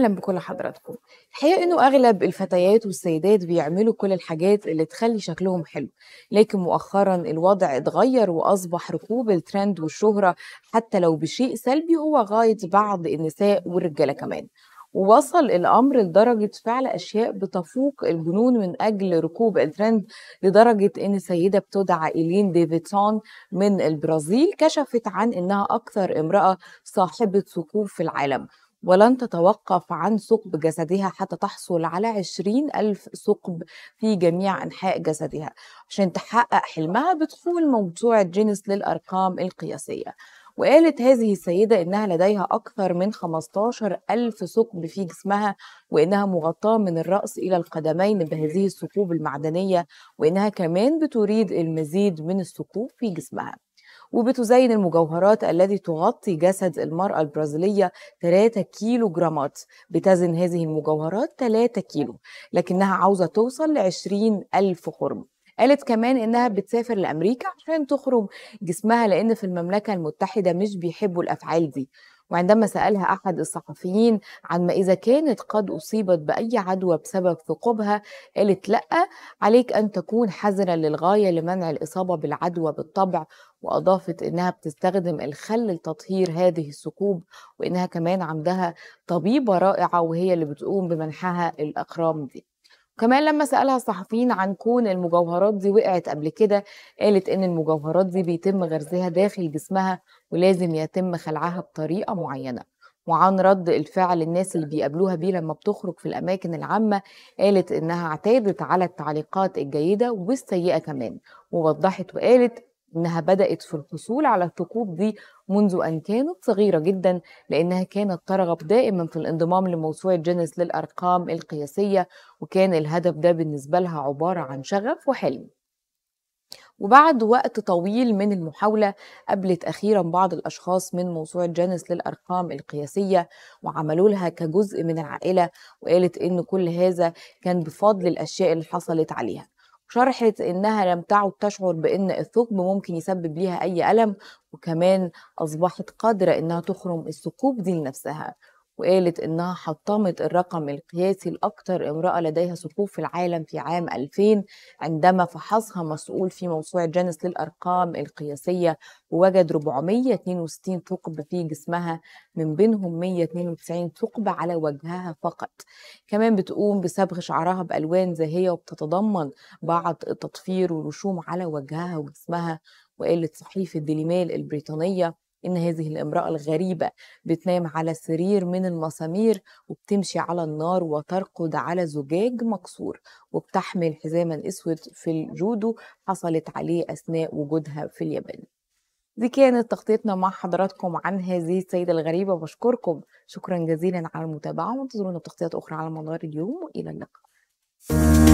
اهلا بكل حضراتكم الحقيقه انه اغلب الفتيات والسيدات بيعملوا كل الحاجات اللي تخلي شكلهم حلو لكن مؤخرا الوضع اتغير واصبح ركوب الترند والشهره حتى لو بشيء سلبي هو غايه بعض النساء والرجاله كمان ووصل الامر لدرجه فعل اشياء بتفوق الجنون من اجل ركوب الترند لدرجه ان سيده بتدعى ايلين ديفيدسون من البرازيل كشفت عن انها اكثر امراه صاحبه ثقوب في العالم ولن تتوقف عن ثقب جسدها حتى تحصل على عشرين ألف ثقب في جميع أنحاء جسدها عشان تحقق حلمها بدخول موسوعة جينيس للأرقام القياسية وقالت هذه السيدة إنها لديها أكثر من 15 ألف ثقب في جسمها وإنها مغطاة من الرأس إلى القدمين بهذه الثقوب المعدنية وإنها كمان بتريد المزيد من الثقوب في جسمها وبتزين المجوهرات التي تغطي جسد المرأة البرازيلية 3 كيلو جرامات بتزن هذه المجوهرات 3 كيلو لكنها عاوزة توصل ل 20 ألف خرم قالت كمان انها بتسافر لامريكا عشان تخرج جسمها لان في المملكه المتحده مش بيحبوا الافعال دي وعندما سألها أحد الصحفيين عن ما إذا كانت قد أصيبت بأي عدوى بسبب ثقوبها قالت لأ عليك أن تكون حذرا للغاية لمنع الإصابة بالعدوى بالطبع وأضافت إنها بتستخدم الخل لتطهير هذه الثقوب وإنها كمان عندها طبيبة رائعة وهي اللي بتقوم بمنحها الأقرام دي كمان لما سألها الصحفيين عن كون المجوهرات دي وقعت قبل كده قالت إن المجوهرات دي بيتم غرزها داخل جسمها ولازم يتم خلعها بطريقة معينة وعن رد الفعل الناس اللي بيقابلوها بيه لما بتخرج في الأماكن العامة قالت إنها اعتادت على التعليقات الجيدة والسيئة كمان ووضحت وقالت انها بدات في الحصول على الثقوب دي منذ ان كانت صغيره جدا لانها كانت ترغب دائما في الانضمام لموسوعه جينيس للارقام القياسيه وكان الهدف ده بالنسبه لها عباره عن شغف وحلم وبعد وقت طويل من المحاولة قابلت أخيرا بعض الأشخاص من موسوعة جانس للأرقام القياسية وعملوا لها كجزء من العائلة وقالت إن كل هذا كان بفضل الأشياء اللي حصلت عليها شرحت إنها لم تعد تشعر بأن الثقب ممكن يسبب ليها أي ألم وكمان أصبحت قادرة إنها تخرم الثقوب دي لنفسها وقالت إنها حطمت الرقم القياسي لأكثر امرأة لديها ثقوب في العالم في عام 2000 عندما فحصها مسؤول في موسوعة جانس للأرقام القياسية ووجد 462 ثقب في جسمها من بينهم 192 ثقب على وجهها فقط كمان بتقوم بصبغ شعرها بألوان زاهية وبتتضمن بعض التطفير والرسوم على وجهها وجسمها وقالت صحيفة ديليميل البريطانية إن هذه الامرأة الغريبة بتنام على سرير من المسامير وبتمشي على النار وترقد على زجاج مكسور وبتحمل حزاما أسود في الجودو حصلت عليه أثناء وجودها في اليابان دي كانت تغطيتنا مع حضراتكم عن هذه السيدة الغريبة بشكركم شكرا جزيلا على المتابعة وانتظرونا بتغطيات أخرى على مدار اليوم وإلى اللقاء